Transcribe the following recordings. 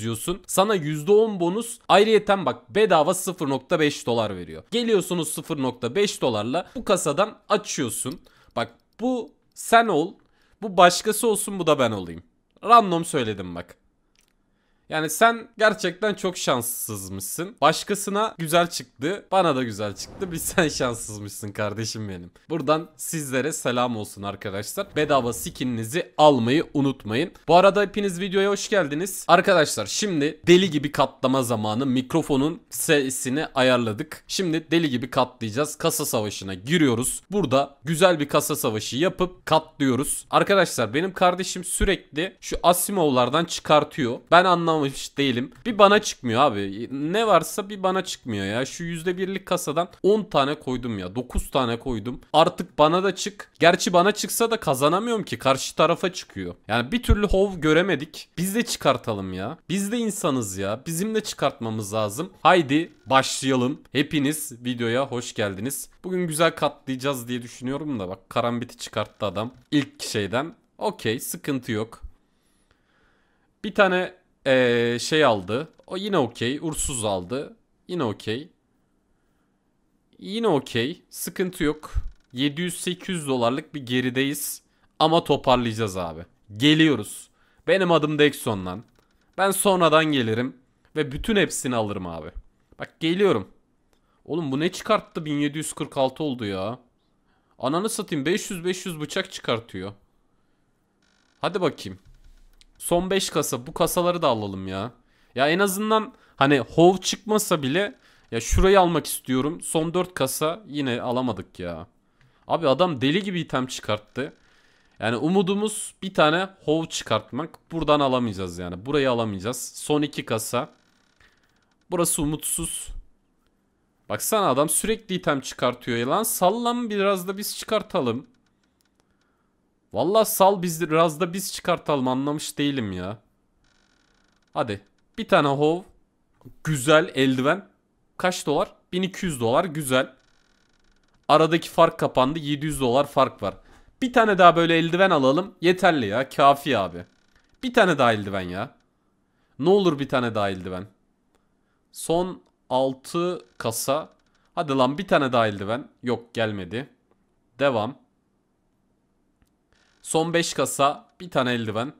yazıyorsun. Sana %10 bonus ayrıyeten bak bedava 0.5 dolar veriyor. Geliyorsunuz 0.5 dolarla bu kasadan açıyorsun. Bak bu sen ol, bu başkası olsun bu da ben olayım. Random söyledim bak. Yani sen gerçekten çok şanssızmışsın. Başkasına güzel çıktı. Bana da güzel çıktı. Biz sen şanssızmışsın kardeşim benim. Buradan sizlere selam olsun arkadaşlar. Bedava skininizi almayı unutmayın. Bu arada hepiniz videoya hoş geldiniz. Arkadaşlar şimdi deli gibi katlama zamanı. Mikrofonun sesini ayarladık. Şimdi deli gibi katlayacağız. Kasa savaşına giriyoruz. Burada güzel bir kasa savaşı yapıp katlıyoruz. Arkadaşlar benim kardeşim sürekli şu Asimov'lardan çıkartıyor. Ben anlamadım anlamamış değilim. Bir bana çıkmıyor abi. Ne varsa bir bana çıkmıyor ya. Şu %1'lik kasadan 10 tane koydum ya. 9 tane koydum. Artık bana da çık. Gerçi bana çıksa da kazanamıyorum ki. Karşı tarafa çıkıyor. Yani bir türlü hov göremedik. Biz de çıkartalım ya. Biz de insanız ya. Bizim de çıkartmamız lazım. Haydi başlayalım. Hepiniz videoya hoş geldiniz. Bugün güzel katlayacağız diye düşünüyorum da bak karambiti çıkarttı adam. İlk şeyden. Okey sıkıntı yok. Bir tane ee, şey aldı. O yine okey. Ursuz aldı. Yine okey. Yine okey. Sıkıntı yok. 700-800 dolarlık bir gerideyiz. Ama toparlayacağız abi. Geliyoruz. Benim adım Dexon Ben sonradan gelirim. Ve bütün hepsini alırım abi. Bak geliyorum. Oğlum bu ne çıkarttı 1746 oldu ya. Ananı satayım 500-500 bıçak çıkartıyor. Hadi bakayım son 5 kasa bu kasaları da alalım ya. Ya en azından hani hov çıkmasa bile ya şurayı almak istiyorum. Son 4 kasa yine alamadık ya. Abi adam deli gibi item çıkarttı. Yani umudumuz bir tane hov çıkartmak. Buradan alamayacağız yani. Burayı alamayacağız. Son 2 kasa. Burası umutsuz. Baksana adam sürekli item çıkartıyor ya lan. Sallan biraz da biz çıkartalım. Vallahi sal biz biraz da biz çıkartalım anlamış değilim ya. Hadi bir tane hov. Güzel eldiven. Kaç dolar? 1200 dolar güzel. Aradaki fark kapandı 700 dolar fark var. Bir tane daha böyle eldiven alalım. Yeterli ya kafi abi. Bir tane daha eldiven ya. Ne olur bir tane daha eldiven. Son 6 kasa. Hadi lan bir tane daha eldiven. Yok gelmedi. Devam. Son 5 kasa bir tane eldiven.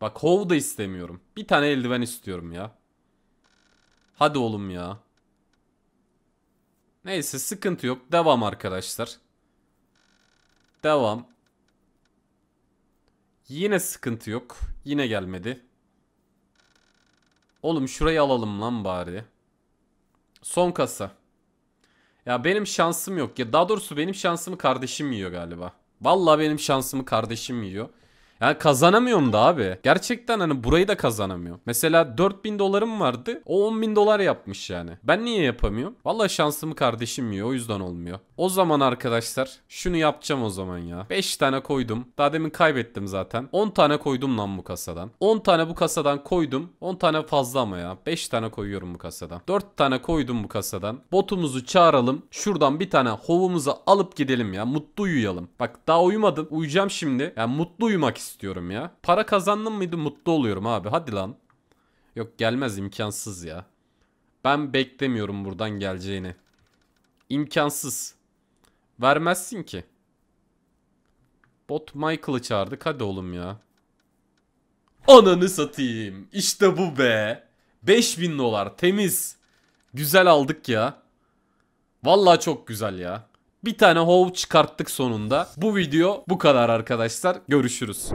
Bak hov da istemiyorum. Bir tane eldiven istiyorum ya. Hadi oğlum ya. Neyse sıkıntı yok. Devam arkadaşlar. Devam. Yine sıkıntı yok. Yine gelmedi. Oğlum şurayı alalım lan bari. Son kasa. Ya benim şansım yok. Ya daha doğrusu benim şansımı kardeşim yiyor galiba. Vallahi benim şansımı kardeşim yiyor. Yani kazanamıyorum da abi. Gerçekten hani burayı da kazanamıyorum. Mesela 4000 dolarım vardı. O 10.000 dolar yapmış yani. Ben niye yapamıyorum? Vallahi şansımı kardeşim yiyor. O yüzden olmuyor. O zaman arkadaşlar şunu yapacağım o zaman ya. 5 tane koydum. Daha demin kaybettim zaten. 10 tane koydum lan bu kasadan. 10 tane bu kasadan koydum. 10 tane fazla ama ya. 5 tane koyuyorum bu kasadan. 4 tane koydum bu kasadan. Botumuzu çağıralım. Şuradan bir tane hovumuzu alıp gidelim ya. Mutlu uyuyalım. Bak daha uyumadım. Uyuyacağım şimdi. Yani mutlu uyumak istiyorum istiyorum ya. Para kazandım mıydı mutlu oluyorum abi. Hadi lan. Yok gelmez imkansız ya. Ben beklemiyorum buradan geleceğini. İmkansız. Vermezsin ki. Bot Michael'ı çağırdık. Hadi oğlum ya. Ananı satayım. İşte bu be. 5000 dolar temiz. Güzel aldık ya. Vallahi çok güzel ya. Bir tane hov çıkarttık sonunda. Bu video bu kadar arkadaşlar. Görüşürüz.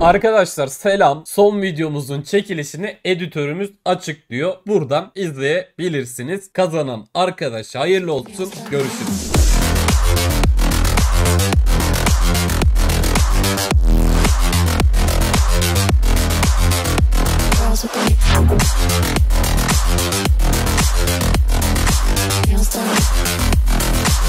Arkadaşlar selam. Son videomuzun çekilişini editörümüz açıklıyor. Buradan izleyebilirsiniz. Kazanan arkadaş hayırlı olsun. Görüşürüz.